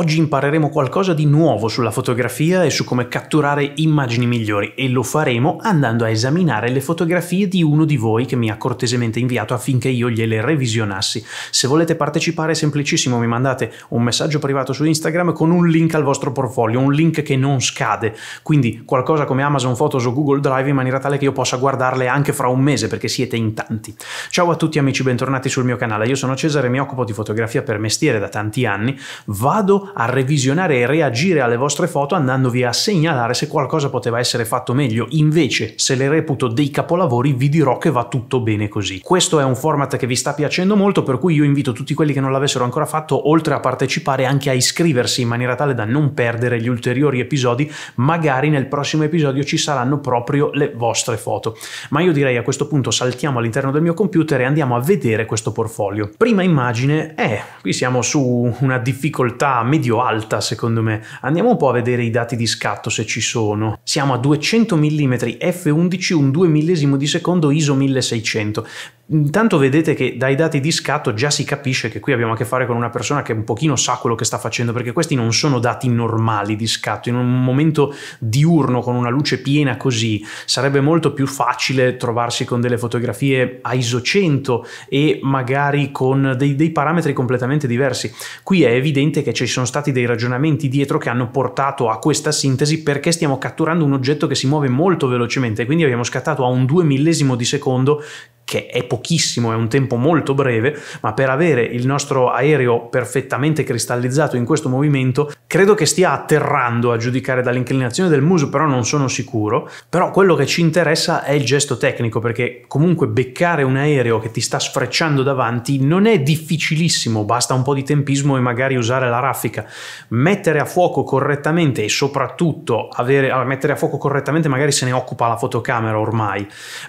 Oggi impareremo qualcosa di nuovo sulla fotografia e su come catturare immagini migliori e lo faremo andando a esaminare le fotografie di uno di voi che mi ha cortesemente inviato affinché io gliele revisionassi. Se volete partecipare è semplicissimo, mi mandate un messaggio privato su Instagram con un link al vostro portfolio, un link che non scade, quindi qualcosa come Amazon Photos o Google Drive in maniera tale che io possa guardarle anche fra un mese perché siete in tanti. Ciao a tutti amici, bentornati sul mio canale, io sono Cesare, mi occupo di fotografia per mestiere da tanti anni, vado a revisionare e reagire alle vostre foto andandovi a segnalare se qualcosa poteva essere fatto meglio. Invece, se le reputo dei capolavori, vi dirò che va tutto bene così. Questo è un format che vi sta piacendo molto, per cui io invito tutti quelli che non l'avessero ancora fatto, oltre a partecipare, anche a iscriversi in maniera tale da non perdere gli ulteriori episodi. Magari nel prossimo episodio ci saranno proprio le vostre foto. Ma io direi a questo punto saltiamo all'interno del mio computer e andiamo a vedere questo portfolio. Prima immagine, eh, qui siamo su una difficoltà media medio alta secondo me. Andiamo un po' a vedere i dati di scatto se ci sono. Siamo a 200 mm f11 un 2 millesimo di secondo ISO 1600. Intanto vedete che dai dati di scatto già si capisce che qui abbiamo a che fare con una persona che un pochino sa quello che sta facendo, perché questi non sono dati normali di scatto. In un momento diurno con una luce piena così sarebbe molto più facile trovarsi con delle fotografie a ISO 100 e magari con dei, dei parametri completamente diversi. Qui è evidente che ci sono stati dei ragionamenti dietro che hanno portato a questa sintesi perché stiamo catturando un oggetto che si muove molto velocemente, quindi abbiamo scattato a un due millesimo di secondo che è pochissimo pochissimo, è un tempo molto breve, ma per avere il nostro aereo perfettamente cristallizzato in questo movimento, credo che stia atterrando a giudicare dall'inclinazione del muso, però non sono sicuro. Però quello che ci interessa è il gesto tecnico, perché comunque beccare un aereo che ti sta sfrecciando davanti non è difficilissimo, basta un po' di tempismo e magari usare la raffica. Mettere a fuoco correttamente e soprattutto avere, allora, ah, mettere a fuoco correttamente magari se ne occupa la fotocamera ormai,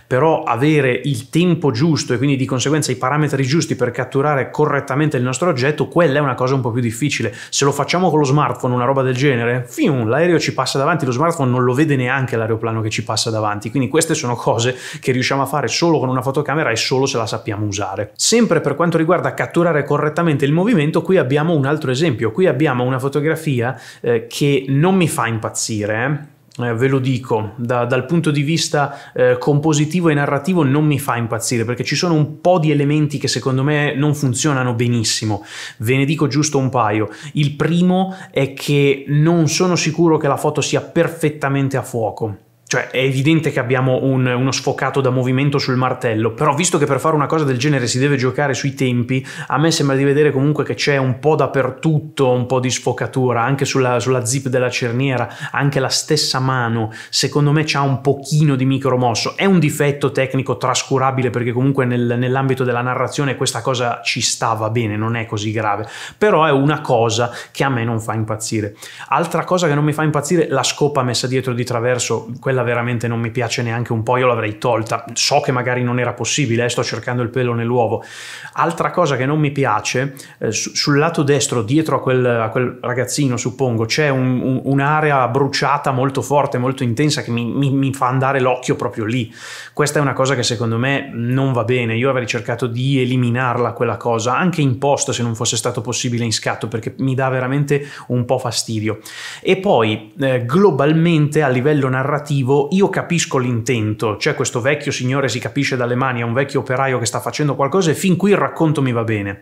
però avere il tempo giusto giusto e quindi di conseguenza i parametri giusti per catturare correttamente il nostro oggetto, quella è una cosa un po' più difficile. Se lo facciamo con lo smartphone, una roba del genere, fium, l'aereo ci passa davanti, lo smartphone non lo vede neanche l'aeroplano che ci passa davanti. Quindi queste sono cose che riusciamo a fare solo con una fotocamera e solo se la sappiamo usare. Sempre per quanto riguarda catturare correttamente il movimento, qui abbiamo un altro esempio. Qui abbiamo una fotografia eh, che non mi fa impazzire. Eh? eh, ve lo dico, da, dal punto di vista eh, compositivo e narrativo non mi fa impazzire perché ci sono un po' di elementi che secondo me non funzionano benissimo. Ve ne dico giusto un paio. Il primo è che non sono sicuro che la foto sia perfettamente a fuoco cioè è evidente che abbiamo un, uno sfocato da movimento sul martello, però visto che per fare una cosa del genere si deve giocare sui tempi, a me sembra di vedere comunque che c'è un po' dappertutto un po' di sfocatura, anche sulla, sulla zip della cerniera, anche la stessa mano, secondo me c'ha un pochino di micromosso. È un difetto tecnico trascurabile perché comunque nel, nell'ambito della narrazione questa cosa ci stava bene, non è così grave, però è una cosa che a me non fa impazzire. Altra cosa che non mi fa impazzire, la scopa messa dietro di traverso, quella quella veramente non mi piace neanche un po', io l'avrei tolta. So che magari non era possibile, eh, sto cercando il pelo nell'uovo. Altra cosa che non mi piace, eh, su, sul lato destro, dietro a quel, a quel ragazzino, suppongo, c'è un, un, un'area bruciata molto forte, molto intensa, che mi, mi, mi fa andare l'occhio proprio lì. Questa è una cosa che secondo me non va bene. Io avrei cercato di eliminarla quella cosa, anche in post se non fosse stato possibile in scatto, perché mi dà veramente un po' fastidio. E poi, eh, globalmente, a livello narrativo, motivo io capisco l'intento, cioè questo vecchio signore si capisce dalle mani, è un vecchio operaio che sta facendo qualcosa e fin qui il racconto mi va bene.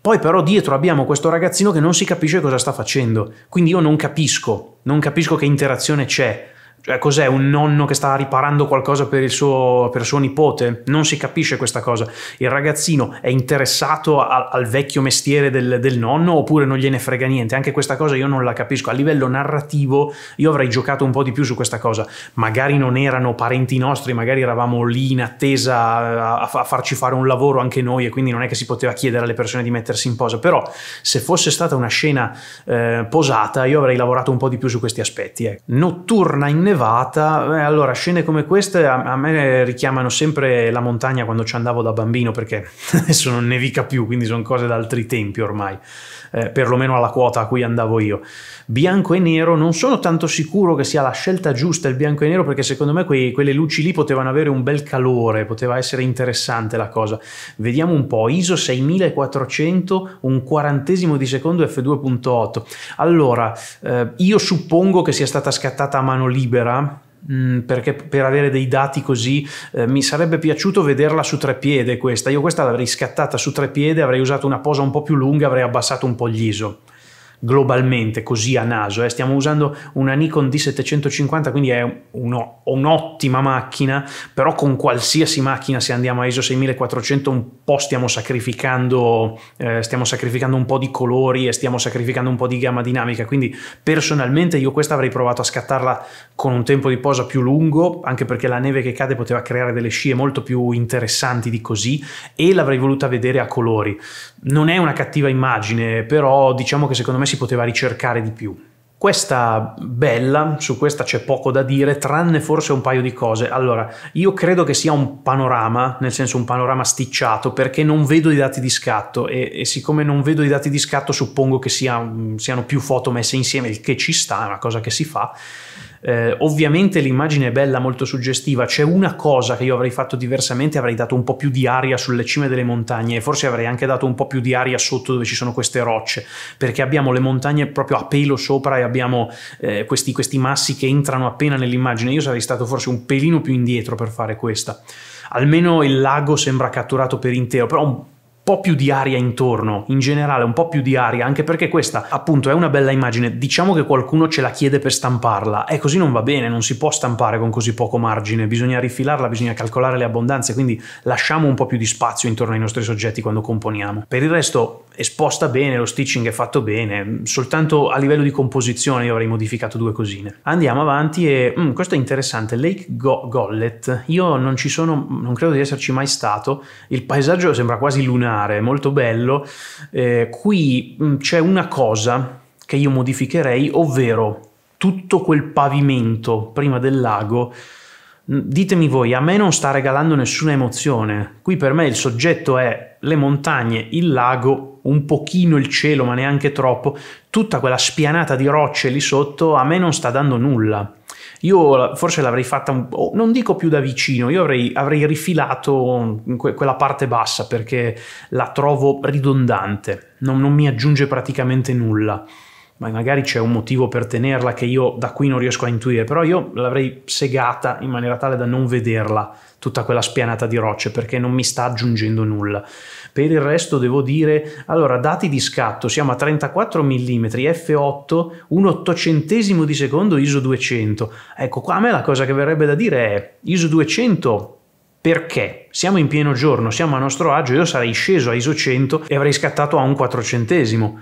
Poi però dietro abbiamo questo ragazzino che non si capisce cosa sta facendo, quindi io non capisco, non capisco che interazione c'è cioè, cos'è un nonno che sta riparando qualcosa per, suo, per suo, nipote? Non si capisce questa cosa. Il ragazzino è interessato a, al vecchio mestiere del, del, nonno oppure non gliene frega niente? Anche questa cosa io non la capisco. A livello narrativo io avrei giocato un po' di più su questa cosa. Magari non erano parenti nostri, magari eravamo lì in attesa a, a farci fare un lavoro anche noi e quindi non è che si poteva chiedere alle persone di mettersi in posa. Però se fosse stata una scena eh, posata io avrei lavorato un po' di più su questi aspetti. Eh. Notturna in nevrosi elevata, beh, allora scene come queste a, a, me richiamano sempre la montagna quando ci andavo da bambino perché adesso non nevica più, quindi sono cose da altri tempi ormai eh, perlomeno alla quota a cui andavo io. Bianco e nero, non sono tanto sicuro che sia la scelta giusta il bianco e nero perché secondo me quei, quelle luci lì potevano avere un bel calore, poteva essere interessante la cosa. Vediamo un po', ISO 6400, un quarantesimo di secondo f2.8. Allora, eh, io suppongo che sia stata scattata a mano libera, Mm, perché per avere dei dati così eh, mi sarebbe piaciuto vederla su tre piede questa. Io questa l'avrei scattata su tre piede, avrei usato una posa un po' più lunga, avrei abbassato un po' gli ISO globalmente così a naso, eh. stiamo usando una Nikon D750 quindi è uno, un'ottima macchina, però con qualsiasi macchina se andiamo a ISO 6400 un po' stiamo sacrificando, eh, stiamo sacrificando un po' di colori e stiamo sacrificando un po' di gamma dinamica, quindi personalmente io questa avrei provato a scattarla con un tempo di posa più lungo, anche perché la neve che cade poteva creare delle scie molto più interessanti di così e l'avrei voluta vedere a colori. Non è una cattiva immagine, però diciamo che secondo me me si poteva ricercare di più. Questa bella, su questa c'è poco da dire, tranne forse un paio di cose. Allora, io credo che sia un panorama, nel senso un panorama sticciato, perché non vedo i dati di scatto e, e siccome non vedo i dati di scatto suppongo che sia, siano più foto messe insieme, il che ci sta, è una cosa che si fa eh, ovviamente l'immagine è bella, molto suggestiva, c'è una cosa che io avrei fatto diversamente, avrei dato un po' più di aria sulle cime delle montagne e forse avrei anche dato un po' più di aria sotto dove ci sono queste rocce, perché abbiamo le montagne proprio a pelo sopra e abbiamo eh, questi, questi massi che entrano appena nell'immagine, io sarei stato forse un pelino più indietro per fare questa. Almeno il lago sembra catturato per intero, però un po' più di aria intorno, in generale un po' più di aria, anche perché questa appunto è una bella immagine, diciamo che qualcuno ce la chiede per stamparla e così non va bene, non si può stampare con così poco margine, bisogna rifilarla, bisogna calcolare le abbondanze, quindi lasciamo un po' più di spazio intorno ai nostri soggetti quando componiamo. Per il resto è sposta bene, lo stitching è fatto bene, soltanto a livello di composizione io avrei modificato due cosine. Andiamo avanti e mm, questo è interessante, Lake Go- Gollet, io non ci sono, non credo di esserci mai stato, il paesaggio sembra quasi lunare, molto bello, eh, qui mm, c'è una cosa che io modificherei, ovvero tutto quel pavimento prima del lago Ditemi voi, a me non sta regalando nessuna emozione. Qui per me il soggetto è le montagne, il lago, un pochino il cielo, ma neanche troppo, tutta quella spianata di rocce lì sotto a me non sta dando nulla. Io forse l'avrei fatta, un, oh, non dico più da vicino, io avrei, avrei rifilato que- quella parte bassa perché la trovo ridondante, non, non mi aggiunge praticamente nulla ma magari c'è un motivo per tenerla che io da qui non riesco a intuire, però io l'avrei segata in maniera tale da non vederla tutta quella spianata di rocce perché non mi sta aggiungendo nulla. Per il resto devo dire, allora dati di scatto, siamo a 34 mm f8, un ottocentesimo di secondo ISO 200. Ecco qua a me la cosa che verrebbe da dire è ISO 200 perché siamo in pieno giorno, siamo a nostro agio, io sarei sceso a ISO 100 e avrei scattato a un quattrocentesimo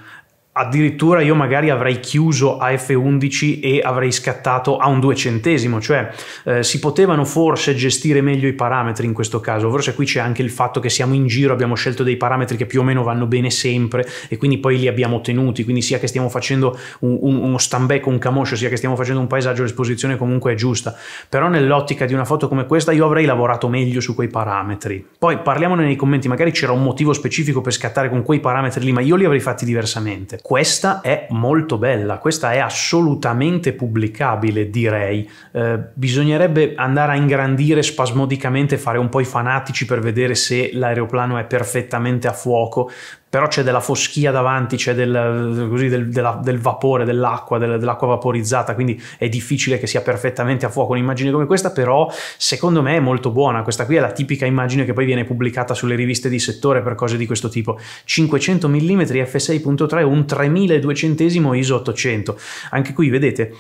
addirittura io magari avrei chiuso a F11 e avrei scattato a un due centesimo, cioè eh, si potevano forse gestire meglio i parametri in questo caso, forse qui c'è anche il fatto che siamo in giro, abbiamo scelto dei parametri che più o meno vanno bene sempre e quindi poi li abbiamo tenuti, quindi sia che stiamo facendo un, un, uno stambecco, un camoscio, sia che stiamo facendo un paesaggio, l'esposizione comunque è giusta, però nell'ottica di una foto come questa io avrei lavorato meglio su quei parametri. Poi parliamone nei commenti, magari c'era un motivo specifico per scattare con quei parametri lì, ma io li avrei fatti diversamente. Questa è molto bella, questa è assolutamente pubblicabile, direi. Eh, bisognerebbe andare a ingrandire spasmodicamente, fare un po' i fanatici per vedere se l'aeroplano è perfettamente a fuoco, però c'è della foschia davanti, c'è del, così, del, della, del vapore, dell'acqua, del, dell'acqua vaporizzata, quindi è difficile che sia perfettamente a fuoco un'immagine come questa, però secondo me è molto buona, questa qui è la tipica immagine che poi viene pubblicata sulle riviste di settore per cose di questo tipo, 500 mm f6.3, un 3200 ISO 800, anche qui vedete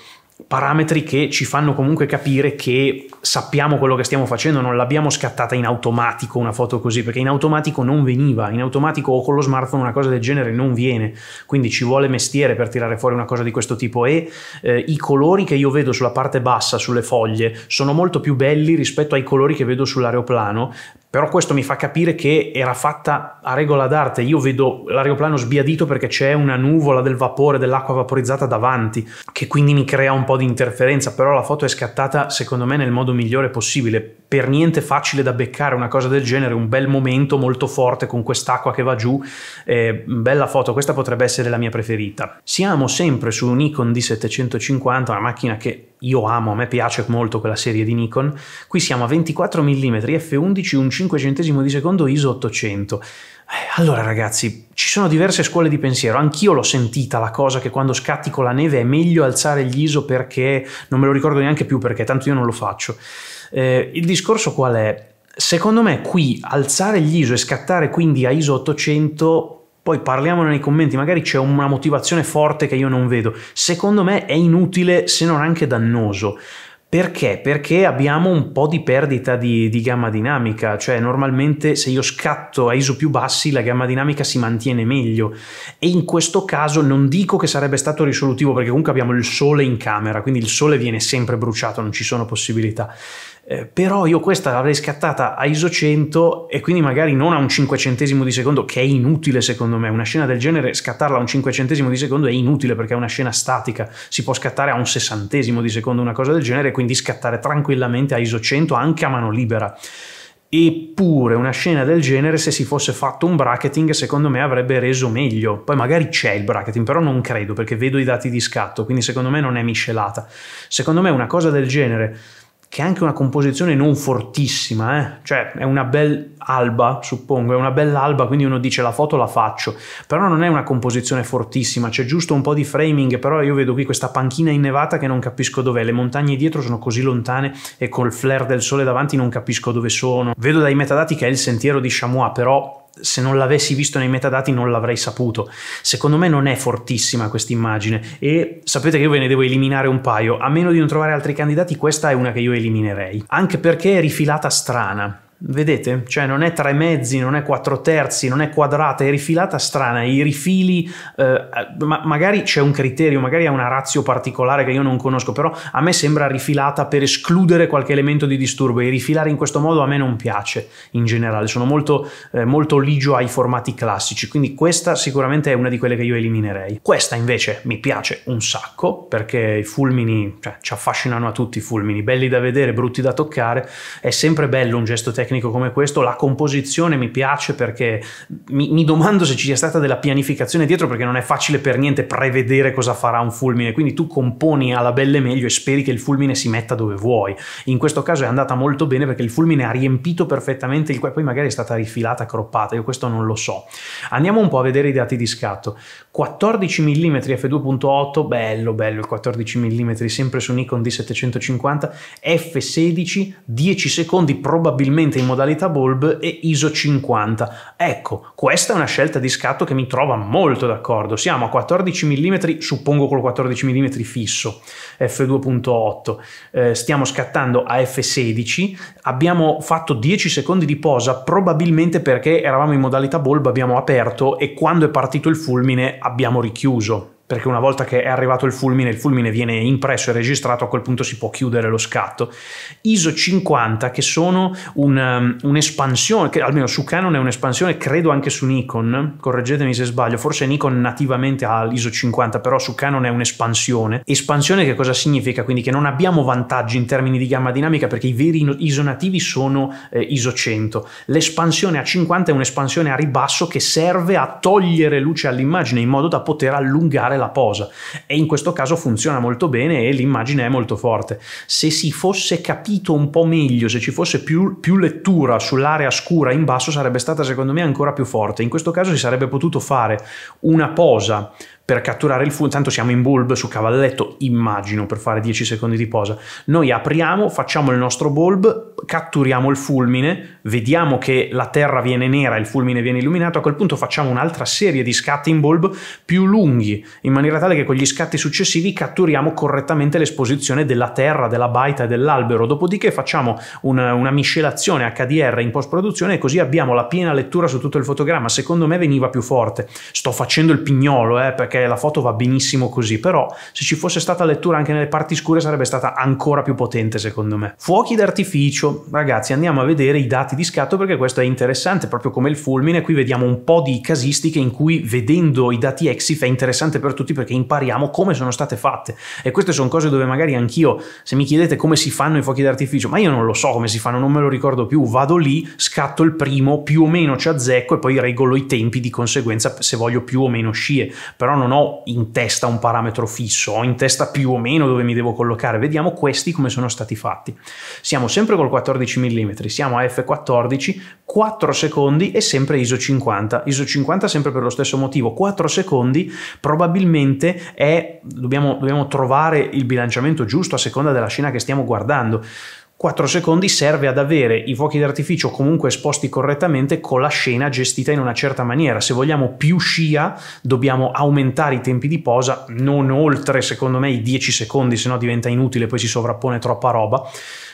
parametri che ci fanno comunque capire che sappiamo quello che stiamo facendo, non l'abbiamo scattata in automatico una foto così, perché in automatico non veniva, in automatico o con lo smartphone una cosa del genere non viene, quindi ci vuole mestiere per tirare fuori una cosa di questo tipo e eh, i colori che io vedo sulla parte bassa, sulle foglie, sono molto più belli rispetto ai colori che vedo sull'aeroplano però questo mi fa capire che era fatta a regola d'arte. Io vedo l'aeroplano sbiadito perché c'è una nuvola del vapore, dell'acqua vaporizzata davanti, che quindi mi crea un po' di interferenza, però la foto è scattata secondo me nel modo migliore possibile. Per niente facile da beccare una cosa del genere, un bel momento molto forte con quest'acqua che va giù. Eh, bella foto, questa potrebbe essere la mia preferita. Siamo sempre su un Nikon D750, una macchina che io amo, a me piace molto quella serie di Nikon. Qui siamo a 24 mm f11, un 5 centesimo di secondo ISO 800. Eh, allora ragazzi, ci sono diverse scuole di pensiero, anch'io l'ho sentita la cosa che quando scatti con la neve è meglio alzare gli ISO perché non me lo ricordo neanche più perché tanto io non lo faccio. Eh, il discorso qual è? Secondo me qui alzare gli ISO e scattare quindi a ISO 800 poi parliamo nei commenti, magari c'è una motivazione forte che io non vedo. Secondo me è inutile se non anche dannoso. Perché? Perché abbiamo un po' di perdita di, di, gamma dinamica, cioè normalmente se io scatto a ISO più bassi la gamma dinamica si mantiene meglio e in questo caso non dico che sarebbe stato risolutivo perché comunque abbiamo il sole in camera, quindi il sole viene sempre bruciato, non ci sono possibilità. Eh, però io questa l'avrei scattata a ISO 100 e quindi magari non a un cinquecentesimo di secondo, che è inutile secondo me, una scena del genere scattarla a un cinquecentesimo di secondo è inutile perché è una scena statica, si può scattare a un sessantesimo di secondo una cosa del genere, e quindi scattare tranquillamente a ISO 100 anche a mano libera. Eppure una scena del genere, se si fosse fatto un bracketing, secondo me avrebbe reso meglio. Poi magari c'è il bracketing, però non credo perché vedo i dati di scatto, quindi secondo me non è miscelata. Secondo me una cosa del genere che è anche una composizione non fortissima, eh? cioè è una bella alba, suppongo, è una bella alba, quindi uno dice la foto la faccio, però non è una composizione fortissima, c'è giusto un po' di framing, però io vedo qui questa panchina innevata che non capisco dov'è, le montagne dietro sono così lontane e col flare del sole davanti non capisco dove sono. Vedo dai metadati che è il sentiero di Chamois, però se non l'avessi visto nei metadati non l'avrei saputo. Secondo me non è fortissima questa immagine e sapete che io ve ne devo eliminare un paio, a meno di non trovare altri candidati questa è una che io eliminerei, anche perché è rifilata strana. Vedete? Cioè non è tre mezzi, non è quattro terzi, non è quadrata, è rifilata strana, i rifili, eh, ma magari c'è un criterio, magari ha una razio particolare che io non conosco, però a me sembra rifilata per escludere qualche elemento di disturbo e rifilare in questo modo a me non piace in generale, sono molto, eh, molto ligio ai formati classici, quindi questa sicuramente è una di quelle che io eliminerei. Questa invece mi piace un sacco perché i fulmini, cioè, ci affascinano a tutti i fulmini, belli da vedere, brutti da toccare, è sempre bello un gesto tecnico tecnico come questo, la composizione mi piace perché mi, mi, domando se ci sia stata della pianificazione dietro perché non è facile per niente prevedere cosa farà un fulmine, quindi tu componi alla belle meglio e speri che il fulmine si metta dove vuoi. In questo caso è andata molto bene perché il fulmine ha riempito perfettamente il poi magari è stata rifilata, croppata, io questo non lo so. Andiamo un po' a vedere i dati di scatto. 14 mm f2.8, bello bello il 14 mm, sempre su Nikon D750, f16, 10 secondi probabilmente solamente in modalità bulb e ISO 50. Ecco, questa è una scelta di scatto che mi trova molto d'accordo. Siamo a 14 mm, suppongo col 14 mm fisso, f2.8. Eh, stiamo scattando a f16, abbiamo fatto 10 secondi di posa, probabilmente perché eravamo in modalità bulb, abbiamo aperto e quando è partito il fulmine abbiamo richiuso perché una volta che è arrivato il fulmine, il fulmine viene impresso e registrato, a quel punto si può chiudere lo scatto. ISO 50, che sono un, um, un'espansione, che almeno su Canon è un'espansione, credo anche su Nikon, correggetemi se sbaglio, forse Nikon nativamente ha l'ISO 50, però su Canon è un'espansione. Espansione che cosa significa? Quindi che non abbiamo vantaggi in termini di gamma dinamica perché i veri ISO nativi sono eh, ISO 100. L'espansione a 50 è un'espansione a ribasso che serve a togliere luce all'immagine in modo da poter allungare fare la posa e in questo caso funziona molto bene e l'immagine è molto forte. Se si fosse capito un po' meglio, se ci fosse più, più lettura sull'area scura in basso sarebbe stata secondo me ancora più forte. In questo caso si sarebbe potuto fare una posa per catturare il fulmine, tanto siamo in bulb su cavalletto, immagino, per fare 10 secondi di posa. Noi apriamo, facciamo il nostro bulb, catturiamo il fulmine, vediamo che la terra viene nera, e il fulmine viene illuminato, a quel punto facciamo un'altra serie di scatti in bulb più lunghi, in maniera tale che con gli scatti successivi catturiamo correttamente l'esposizione della terra, della baita e dell'albero, dopodiché facciamo una, una miscelazione HDR in post-produzione e così abbiamo la piena lettura su tutto il fotogramma. Secondo me veniva più forte. Sto facendo il pignolo, eh, perché perché la foto va benissimo così, però se ci fosse stata lettura anche nelle parti scure sarebbe stata ancora più potente secondo me. Fuochi d'artificio, ragazzi andiamo a vedere i dati di scatto perché questo è interessante, proprio come il fulmine, qui vediamo un po' di casistiche in cui vedendo i dati EXIF è interessante per tutti perché impariamo come sono state fatte e queste sono cose dove magari anch'io, se mi chiedete come si fanno i fuochi d'artificio, ma io non lo so come si fanno, non me lo ricordo più, vado lì, scatto il primo, più o meno ci azzecco e poi regolo i tempi di conseguenza se voglio più o meno scie, però non non ho in testa un parametro fisso, ho in testa più o meno dove mi devo collocare, vediamo questi come sono stati fatti. Siamo sempre col 14 mm, siamo a f14, 4 secondi e sempre ISO 50. ISO 50 sempre per lo stesso motivo, 4 secondi probabilmente è, dobbiamo, dobbiamo trovare il bilanciamento giusto a seconda della scena che stiamo guardando. 4 secondi serve ad avere i fuochi d'artificio comunque esposti correttamente con la scena gestita in una certa maniera. Se vogliamo più scia, dobbiamo aumentare i tempi di posa, non oltre, secondo me, i 10 secondi, se no diventa inutile, poi si sovrappone troppa roba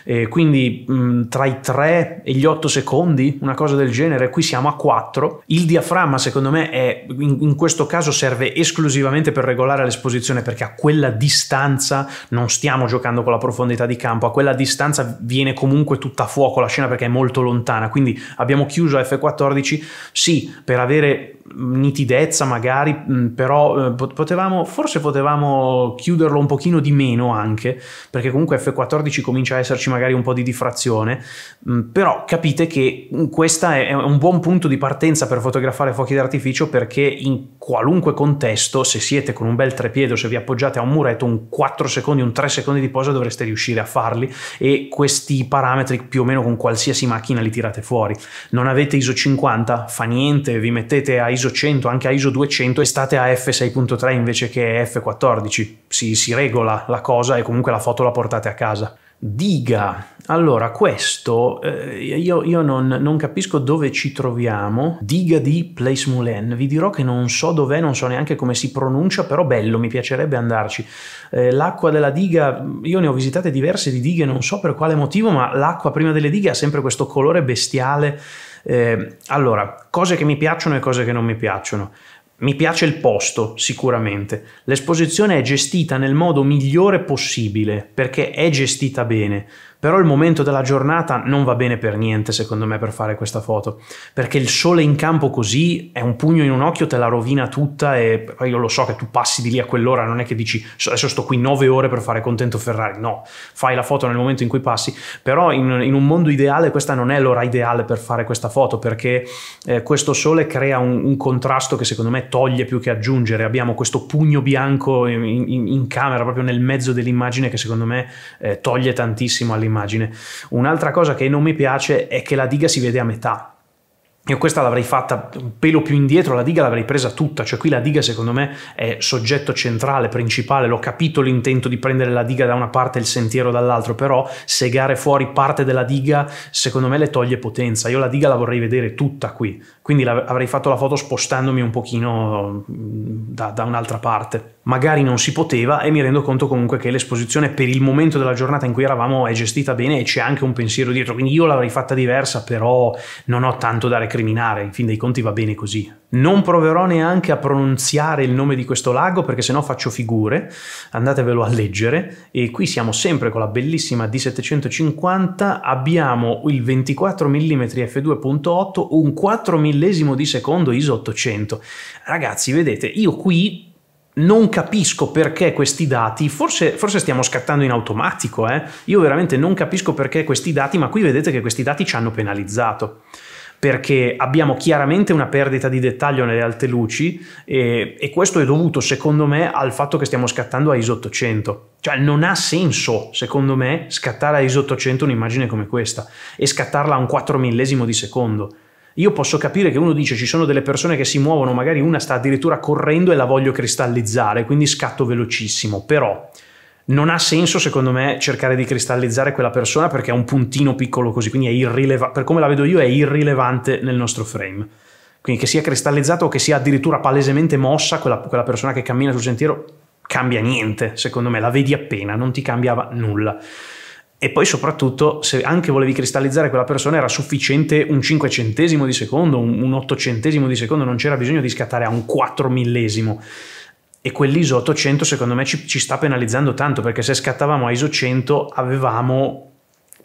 eh, quindi mh, mm, tra i 3 e gli 8 secondi, una cosa del genere, qui siamo a 4. Il diaframma secondo me è, in, in questo caso serve esclusivamente per regolare l'esposizione perché a quella distanza non stiamo giocando con la profondità di campo, a quella distanza viene comunque tutta a fuoco la scena perché è molto lontana, quindi abbiamo chiuso F14 sì per avere nitidezza magari, mm, però eh, potevamo, forse potevamo chiuderlo un pochino di meno anche, perché comunque F14 comincia a esserci magari un po' di diffrazione, mm, però capite che mm, questa è un buon punto di partenza per fotografare fuochi d'artificio perché in qualunque contesto, se siete con un bel trepiedo, se vi appoggiate a un muretto, un 4 secondi, un 3 secondi di posa dovreste riuscire a farli e questi parametri più o meno con qualsiasi macchina li tirate fuori. Non avete ISO 50? Fa niente, vi mettete a ISO ISO 100, anche a ISO 200 e state a F6.3 invece che F14. Si, si regola la cosa e comunque la foto la portate a casa. Diga, allora questo eh, io, io non, non, capisco dove ci troviamo. Diga di Place Moulin, vi dirò che non so dov'è, non so neanche come si pronuncia, però bello, mi piacerebbe andarci. Eh, l'acqua della diga, io ne ho visitate diverse di dighe, non so per quale motivo, ma l'acqua prima delle dighe ha sempre questo colore bestiale eh, allora, cose che mi piacciono e cose che non mi piacciono. Mi piace il posto, sicuramente. L'esposizione è gestita nel modo migliore possibile, perché è gestita bene. Però il momento della giornata non va bene per niente, secondo me, per fare questa foto. Perché il sole in campo così è un pugno in un occhio, te la rovina tutta e io lo so che tu passi di lì a quell'ora, non è che dici adesso sto qui nove ore per fare contento Ferrari. No, fai la foto nel momento in cui passi. Però in, in un mondo ideale questa non è l'ora ideale per fare questa foto, perché eh, questo sole crea un, un, contrasto che secondo me toglie più che aggiungere. Abbiamo questo pugno bianco in, in, in camera, proprio nel mezzo dell'immagine, che secondo me eh, toglie tantissimo all'immagine immagine. Un'altra cosa che non mi piace è che la diga si vede a metà. Io questa l'avrei fatta un pelo più indietro, la diga l'avrei presa tutta, cioè qui la diga secondo me è soggetto centrale, principale, l'ho capito l'intento di prendere la diga da una parte e il sentiero dall'altro, però segare fuori parte della diga secondo me le toglie potenza, io la diga la vorrei vedere tutta qui, quindi avrei fatto la foto spostandomi un pochino mm, da, da un'altra parte magari non si poteva e mi rendo conto comunque che l'esposizione per il momento della giornata in cui eravamo è gestita bene e c'è anche un pensiero dietro, quindi io l'avrei fatta diversa, però non ho tanto da recriminare, in fin dei conti va bene così. Non proverò neanche a pronunziare il nome di questo lago perché sennò faccio figure, andatevelo a leggere e qui siamo sempre con la bellissima D750, abbiamo il 24 mm f2.8, un 4 millesimo di secondo ISO 800. Ragazzi, vedete, io qui non capisco perché questi dati, forse, forse stiamo scattando in automatico, eh? io veramente non capisco perché questi dati, ma qui vedete che questi dati ci hanno penalizzato perché abbiamo chiaramente una perdita di dettaglio nelle alte luci e, e, questo è dovuto secondo me al fatto che stiamo scattando a ISO 800 cioè non ha senso secondo me scattare a ISO 800 un'immagine come questa e scattarla a un 4 millesimo di secondo io posso capire che uno dice ci sono delle persone che si muovono, magari una sta addirittura correndo e la voglio cristallizzare, quindi scatto velocissimo, però non ha senso secondo me cercare di cristallizzare quella persona perché è un puntino piccolo così, quindi è irrilevante, per come la vedo io è irrilevante nel nostro frame. Quindi che sia cristallizzato o che sia addirittura palesemente mossa quella, quella persona che cammina sul sentiero, cambia niente secondo me, la vedi appena, non ti cambiava nulla. E poi soprattutto, se anche volevi cristallizzare quella persona, era sufficiente un 5 centesimo di secondo, un 8 centesimo di secondo, non c'era bisogno di scattare a un 4 millesimo. E quell'ISO 800 secondo me ci, ci sta penalizzando tanto, perché se scattavamo a ISO 100 avevamo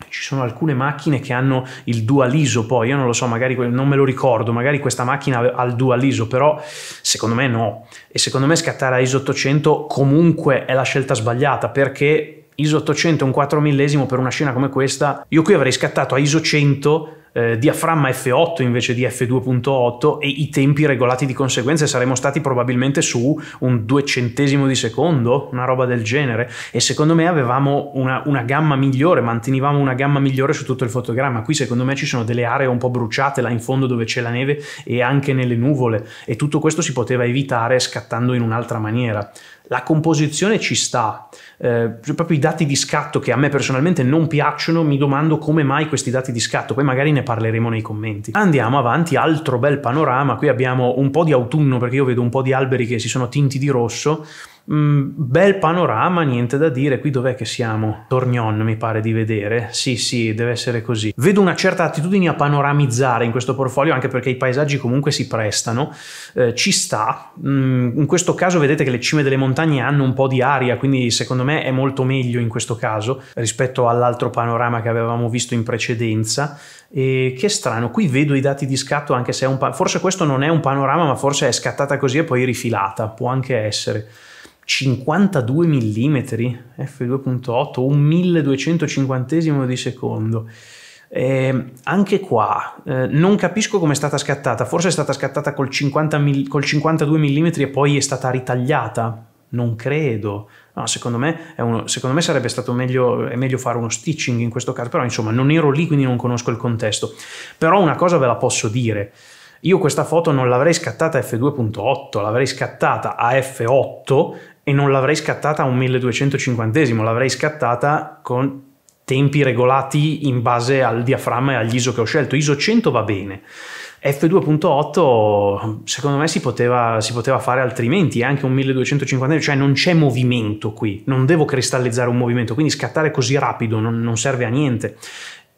ci sono alcune macchine che hanno il dual ISO poi, io non lo so, magari non me lo ricordo, magari questa macchina ha il dual ISO, però secondo me no. E secondo me scattare a ISO 800 comunque è la scelta sbagliata perché ISO 800 un 4 millesimo per una scena come questa, io qui avrei scattato a ISO 100 eh, diaframma F8 invece di F2.8 e i tempi regolati di conseguenza saremmo stati probabilmente su un duecentesimo di secondo, una roba del genere e secondo me avevamo una, una gamma migliore, mantenivamo una gamma migliore su tutto il fotogramma, qui secondo me ci sono delle aree un po' bruciate là in fondo dove c'è la neve e anche nelle nuvole e tutto questo si poteva evitare scattando in un'altra maniera. La composizione ci sta, eh, proprio i dati di scatto che a me personalmente non piacciono, mi domando come mai questi dati di scatto, poi magari ne parleremo nei commenti. Andiamo avanti, altro bel panorama, qui abbiamo un po' di autunno perché io vedo un po' di alberi che si sono tinti di rosso, Mm, bel panorama, niente da dire. Qui dov'è che siamo? Tornion, mi pare di vedere. Sì, sì, deve essere così. Vedo una certa attitudine a panoramizzare in questo portfolio, anche perché i paesaggi comunque si prestano. Eh, ci sta. Mm, in questo caso vedete che le cime delle montagne hanno un po' di aria, quindi secondo me me è molto meglio in questo caso rispetto all'altro panorama che avevamo visto in precedenza. E che strano, qui vedo i dati di scatto anche se è un pa- forse questo non è un panorama, ma forse è scattata così e poi rifilata, può anche essere. 52 mm f2.8 un 1250 di secondo eh, anche qua eh, non capisco come è stata scattata forse è stata scattata col, 50 mil- col 52 mm e poi è stata ritagliata non credo No, ah, secondo, me uno, secondo me, sarebbe stato meglio, meglio, fare uno stitching in questo caso, però insomma non ero lì quindi non conosco il contesto. Però una cosa ve la posso dire, io questa foto non l'avrei scattata a f2.8, l'avrei scattata a f8 e non l'avrei scattata a un 1250, l'avrei scattata con tempi regolati in base al diaframma e agli ISO che ho scelto. ISO 100 va bene. F2.8 secondo me si poteva, si poteva fare altrimenti, è anche un 1250, cioè non c'è movimento qui, non devo cristallizzare un movimento, quindi scattare così rapido non, non serve a niente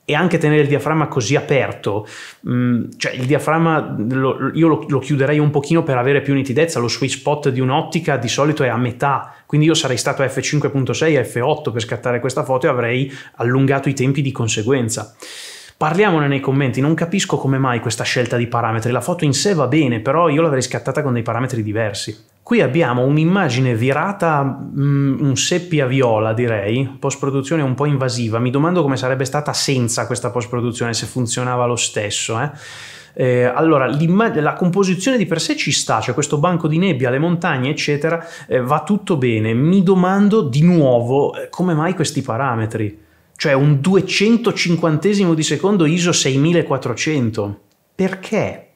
e anche tenere il diaframma così aperto, mm, cioè il diaframma lo, io lo, lo, chiuderei un pochino per avere più nitidezza, lo sweet spot di un'ottica di solito è a metà, quindi io sarei stato a f5.6 f8 per scattare questa foto e avrei allungato i tempi di conseguenza. Parliamone nei commenti, non capisco come mai questa scelta di parametri, la foto in sé va bene, però io l'avrei scattata con dei parametri diversi. Qui abbiamo un'immagine virata mh, mm, un seppia viola, direi, post-produzione un po' invasiva. Mi domando come sarebbe stata senza questa post-produzione, se funzionava lo stesso. Eh? Eh, allora, la composizione di per sé ci sta, cioè questo banco di nebbia, le montagne, eccetera, eh, va tutto bene. Mi domando di nuovo eh, come mai questi parametri, cioè un 250 di secondo ISO 6400. Perché?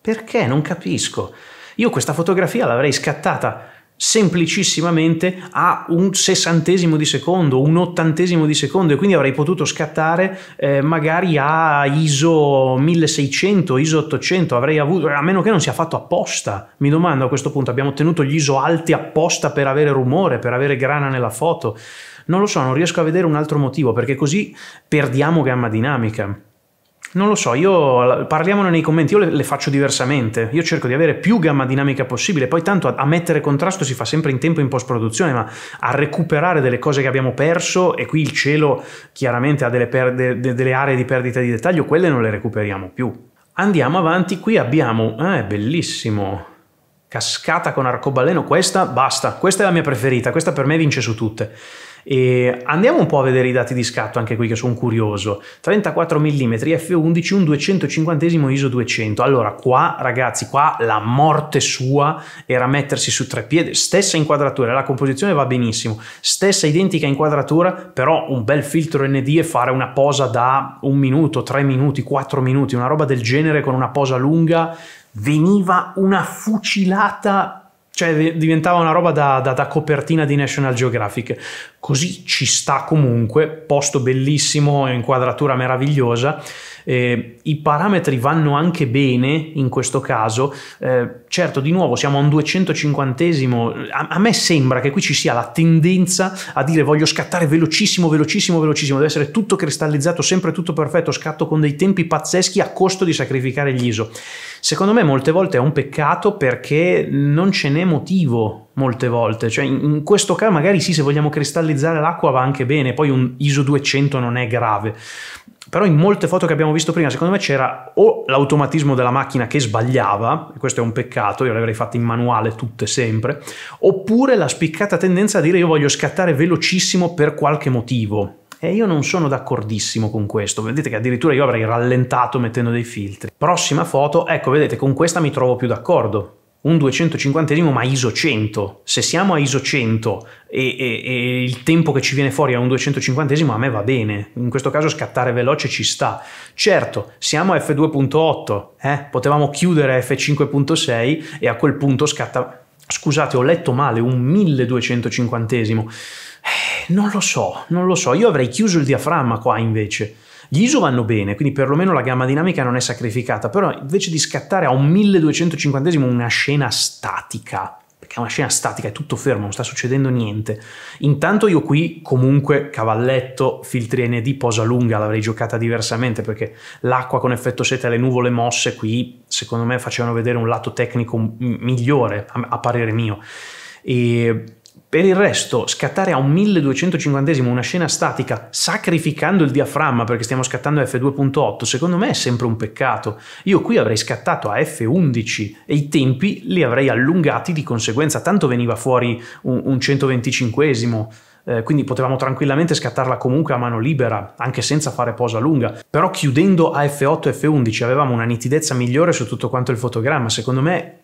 Perché? Non capisco. Io questa fotografia l'avrei scattata semplicissimamente a un sessantesimo di secondo, un ottantesimo di secondo e quindi avrei potuto scattare eh, magari a ISO 1600, ISO 800, avrei avuto, a meno che non sia fatto apposta, mi domando a questo punto, abbiamo ottenuto gli ISO alti apposta per avere rumore, per avere grana nella foto, non lo so, non riesco a vedere un altro motivo perché così perdiamo gamma dinamica. Non lo so, io parliamone nei commenti, io le, le, faccio diversamente, io cerco di avere più gamma dinamica possibile, poi tanto a, a, mettere contrasto si fa sempre in tempo in post-produzione, ma a recuperare delle cose che abbiamo perso e qui il cielo chiaramente ha delle, perde, de, delle aree di perdita di dettaglio, quelle non le recuperiamo più. Andiamo avanti, qui abbiamo, eh bellissimo, cascata con arcobaleno, questa basta, questa è la mia preferita, questa per me vince su tutte. E andiamo un po' a vedere i dati di scatto anche qui che sono curioso. 34 mm f11 un 250 ISO 200. Allora qua ragazzi, qua la morte sua era mettersi su tre piedi, stessa inquadratura, la composizione va benissimo, stessa identica inquadratura, però un bel filtro ND e fare una posa da un minuto, tre minuti, quattro minuti, una roba del genere con una posa lunga veniva una fucilata cioè diventava una roba da, da, da, copertina di National Geographic. Così ci sta comunque, posto bellissimo, inquadratura meravigliosa. Eh, I parametri vanno anche bene in questo caso. Eh, certo, di nuovo siamo a un 250esimo. A, a, me sembra che qui ci sia la tendenza a dire voglio scattare velocissimo, velocissimo, velocissimo. Deve essere tutto cristallizzato, sempre tutto perfetto. Scatto con dei tempi pazzeschi a costo di sacrificare gli ISO. Secondo me molte volte è un peccato perché non ce n'è motivo molte volte, cioè in questo caso magari sì se vogliamo cristallizzare l'acqua va anche bene, poi un ISO 200 non è grave, però in molte foto che abbiamo visto prima, secondo me c'era o l'automatismo della macchina che sbagliava, e questo è un peccato, io l'avrei fatta in manuale tutte sempre, oppure la spiccata tendenza a dire io voglio scattare velocissimo per qualche motivo. E io non sono d'accordissimo con questo, vedete che addirittura io avrei rallentato mettendo dei filtri. Prossima foto, ecco vedete con questa mi trovo più d'accordo, un 250 ma ISO 100. Se siamo a ISO 100 e, e, e, il tempo che ci viene fuori è un 250 a me va bene. In questo caso scattare veloce ci sta. Certo, siamo a F2.8, eh? potevamo chiudere F5.6 e a quel punto scatta... Scusate, ho letto male, un 1250 eh, Non lo so, non lo so. Io avrei chiuso il diaframma qua invece. Gli ISO vanno bene, quindi perlomeno la gamma dinamica non è sacrificata, però invece di scattare a un 1250 una scena statica, perché è una scena statica, è tutto fermo, non sta succedendo niente. Intanto io qui comunque cavalletto, filtri ND, posa lunga, l'avrei giocata diversamente perché l'acqua con effetto seta e le nuvole mosse qui secondo me facevano vedere un lato tecnico migliore a, a parere mio. E per il resto, scattare a un 1250 una scena statica sacrificando il diaframma perché stiamo scattando a f2.8, secondo me è sempre un peccato. Io qui avrei scattato a f11 e i tempi li avrei allungati di conseguenza, tanto veniva fuori un, un 125 eh, quindi potevamo tranquillamente scattarla comunque a mano libera, anche senza fare posa lunga. Però chiudendo a f8 e f11 avevamo una nitidezza migliore su tutto quanto il fotogramma, secondo me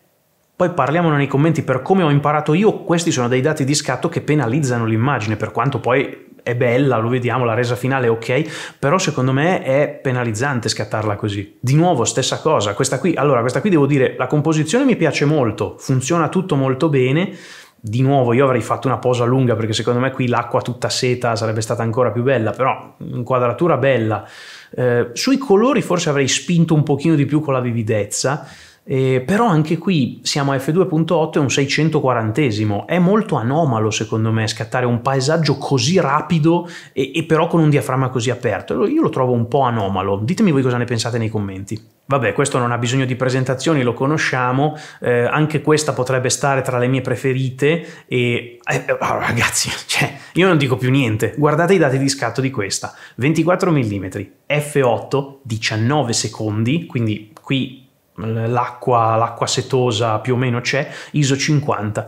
poi parliamone nei commenti per come ho imparato io, questi sono dei dati di scatto che penalizzano l'immagine, per quanto poi è bella, lo vediamo, la resa finale è ok, però secondo me è penalizzante scattarla così. Di nuovo, stessa cosa, questa qui, allora questa qui devo dire, la composizione mi piace molto, funziona tutto molto bene, di nuovo io avrei fatto una posa lunga perché secondo me qui l'acqua tutta seta sarebbe stata ancora più bella, però inquadratura bella. Eh, sui colori forse avrei spinto un pochino di più con la vividezza, eh, però anche qui siamo a f2.8 e un 640esimo, è molto anomalo secondo me scattare un paesaggio così rapido e, e però con un diaframma così aperto, io lo trovo un po' anomalo, ditemi voi cosa ne pensate nei commenti. Vabbè, questo non ha bisogno di presentazioni, lo conosciamo, eh, anche questa potrebbe stare tra le mie preferite e... Eh, eh oh, ragazzi, cioè, io non dico più niente, guardate i dati di scatto di questa, 24 mm, f8, 19 secondi, quindi qui l'acqua, l'acqua setosa più o meno c'è, ISO 50.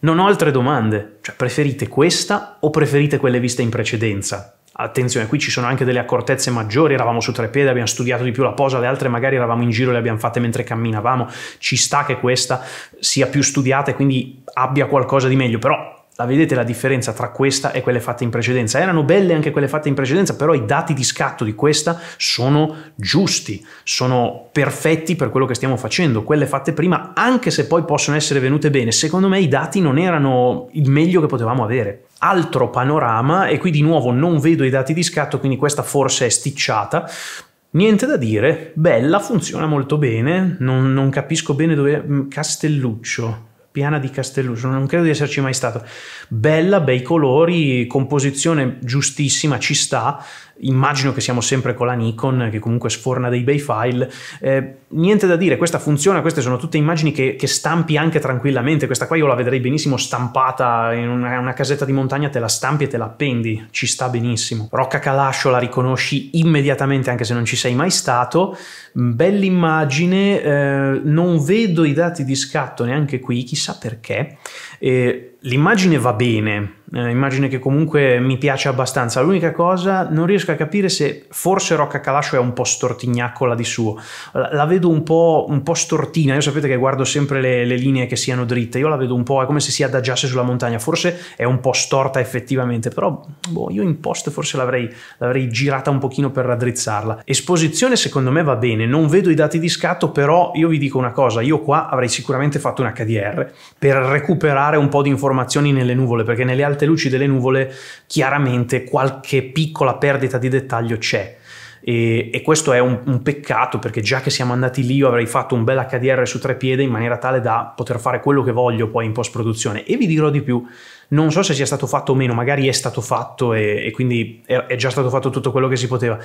Non ho altre domande, cioè preferite questa o preferite quelle viste in precedenza? Attenzione, qui ci sono anche delle accortezze maggiori, eravamo su tre piedi, abbiamo studiato di più la posa, le altre magari eravamo in giro e le abbiamo fatte mentre camminavamo, ci sta che questa sia più studiata e quindi abbia qualcosa di meglio, però la vedete la differenza tra questa e quelle fatte in precedenza? Erano belle anche quelle fatte in precedenza, però i dati di scatto di questa sono giusti, sono perfetti per quello che stiamo facendo. Quelle fatte prima, anche se poi possono essere venute bene, secondo me i dati non erano il meglio che potevamo avere. Altro panorama, e qui di nuovo non vedo i dati di scatto, quindi questa forse è sticciata, Niente da dire, bella, funziona molto bene, non, non capisco bene dove... Mm, Castelluccio, Piana di Castelluccio, non credo di esserci mai stato. Bella, bei colori, composizione giustissima, ci sta, immagino che siamo sempre con la Nikon che comunque sforna dei bei file. Eh, niente da dire, questa funziona, queste sono tutte immagini che, che, stampi anche tranquillamente, questa qua io la vedrei benissimo stampata in una, una, casetta di montagna, te la stampi e te la appendi, ci sta benissimo. Rocca Calascio la riconosci immediatamente anche se non ci sei mai stato, bell'immagine, eh, non vedo i dati di scatto neanche qui, chissà perché. E l'immagine va bene, eh, immagine che comunque mi piace abbastanza. L'unica cosa, non riesco a capire se forse Rocca Calascio è un po' stortignaccola di suo. La, la vedo un po', un po', stortina. Io sapete che guardo sempre le, le, linee che siano dritte. Io la vedo un po', è come se si adagiasse sulla montagna. Forse è un po' storta effettivamente, però boh, io in post forse l'avrei, l'avrei girata un pochino per raddrizzarla. Esposizione secondo me va bene, non vedo i dati di scatto, però io vi dico una cosa, io qua avrei sicuramente fatto un HDR per recuperare buttare un po' di informazioni nelle nuvole, perché nelle alte luci delle nuvole chiaramente qualche piccola perdita di dettaglio c'è. E, e, questo è un, un, peccato perché già che siamo andati lì io avrei fatto un bel HDR su tre piedi in maniera tale da poter fare quello che voglio poi in post produzione e vi dirò di più non so se sia stato fatto o meno magari è stato fatto e, e quindi è, è già stato fatto tutto quello che si poteva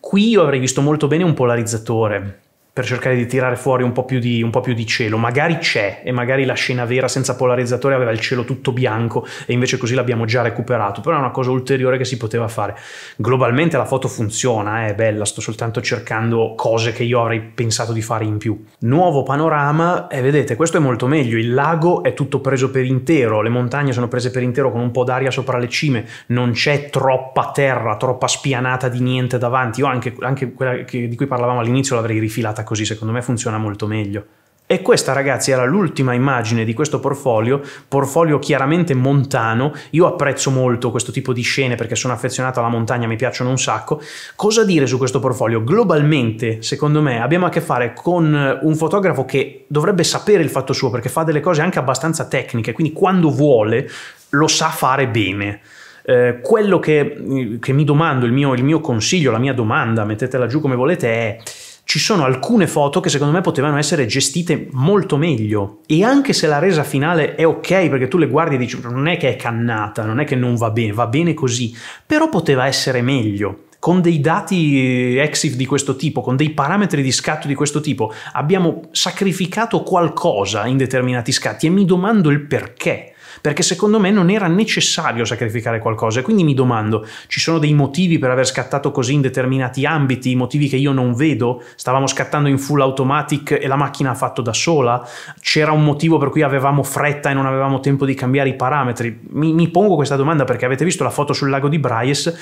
qui io avrei visto molto bene un polarizzatore per cercare di tirare fuori un po, di, un po, più di, cielo. Magari c'è, e magari la scena vera senza polarizzatore aveva il cielo tutto bianco, e invece così l'abbiamo già recuperato. Però è una cosa ulteriore che si poteva fare. Globalmente la foto funziona, eh, è bella, sto soltanto cercando cose che io avrei pensato di fare in più. Nuovo panorama, e eh, vedete, questo è molto meglio. Il lago è tutto preso per intero, le montagne sono prese per intero con un po' d'aria sopra le cime, non c'è troppa terra, troppa spianata di niente davanti. Io anche, anche quella che, di cui parlavamo all'inizio l'avrei rifilata così, secondo me funziona molto meglio. E questa ragazzi era l'ultima immagine di questo portfolio, portfolio chiaramente montano, io apprezzo molto questo tipo di scene perché sono affezionato alla montagna, mi piacciono un sacco. Cosa dire su questo portfolio? Globalmente, secondo me, abbiamo a che fare con eh, un fotografo che dovrebbe sapere il fatto suo perché fa delle cose anche abbastanza tecniche, quindi quando vuole lo sa fare bene. Eh, quello che, mm, che, mi domando, il mio, il mio consiglio, la mia domanda, mettetela giù come volete, è ci sono alcune foto che secondo me potevano essere gestite molto meglio e anche se la resa finale è ok perché tu le guardi e dici non è che è cannata, non è che non va bene, va bene così, però poteva essere meglio. Con dei dati eh, EXIF di questo tipo, con dei parametri di scatto di questo tipo, abbiamo sacrificato qualcosa in determinati scatti e mi domando il perché perché secondo me non era necessario sacrificare qualcosa. E quindi mi domando, ci sono dei motivi per aver scattato così in determinati ambiti, motivi che io non vedo? Stavamo scattando in full automatic e la macchina ha fatto da sola? C'era un motivo per cui avevamo fretta e non avevamo tempo di cambiare i parametri? Mi, mi pongo questa domanda perché avete visto la foto sul lago di Bryce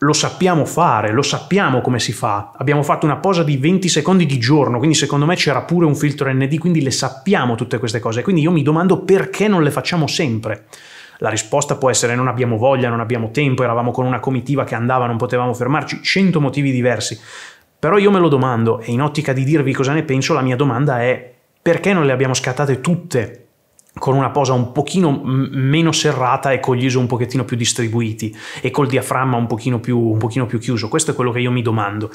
lo sappiamo fare, lo sappiamo come si fa. Abbiamo fatto una posa di 20 secondi di giorno, quindi secondo me c'era pure un filtro ND, quindi le sappiamo tutte queste cose. Quindi io mi domando perché non le facciamo sempre. La risposta può essere non abbiamo voglia, non abbiamo tempo, eravamo con una comitiva che andava, non potevamo fermarci, cento motivi diversi. Però io me lo domando e in ottica di dirvi cosa ne penso, la mia domanda è perché non le abbiamo scattate tutte con una posa un pochino meno serrata e con gli ISO un pochettino più distribuiti e col diaframma un pochino più, un pochino più chiuso. Questo è quello che io mi domando.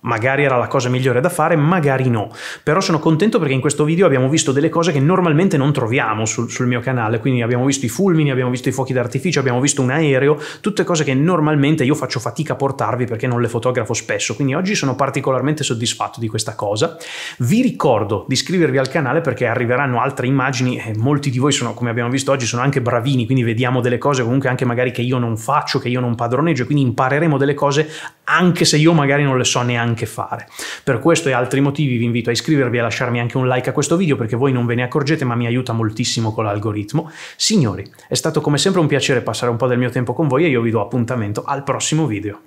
Magari era la cosa migliore da fare, magari no. Però sono contento perché in questo video abbiamo visto delle cose che normalmente non troviamo sul, sul mio canale. Quindi abbiamo visto i fulmini, abbiamo visto i fuochi d'artificio, abbiamo visto un aereo, tutte cose che normalmente io faccio fatica a portarvi perché non le fotografo spesso. Quindi oggi sono particolarmente soddisfatto di questa cosa. Vi ricordo di iscrivervi al canale perché arriveranno altre immagini e molti di voi sono, come abbiamo visto oggi, sono anche bravini, quindi vediamo delle cose comunque anche magari che io non faccio, che io non padroneggio, quindi impareremo delle cose anche se io magari non le so neanche anche fare. Per questo e altri motivi vi invito a iscrivervi e a lasciarmi anche un like a questo video perché voi non ve ne accorgete ma mi aiuta moltissimo con l'algoritmo. Signori, è stato come sempre un piacere passare un po' del mio tempo con voi e io vi do appuntamento al prossimo video.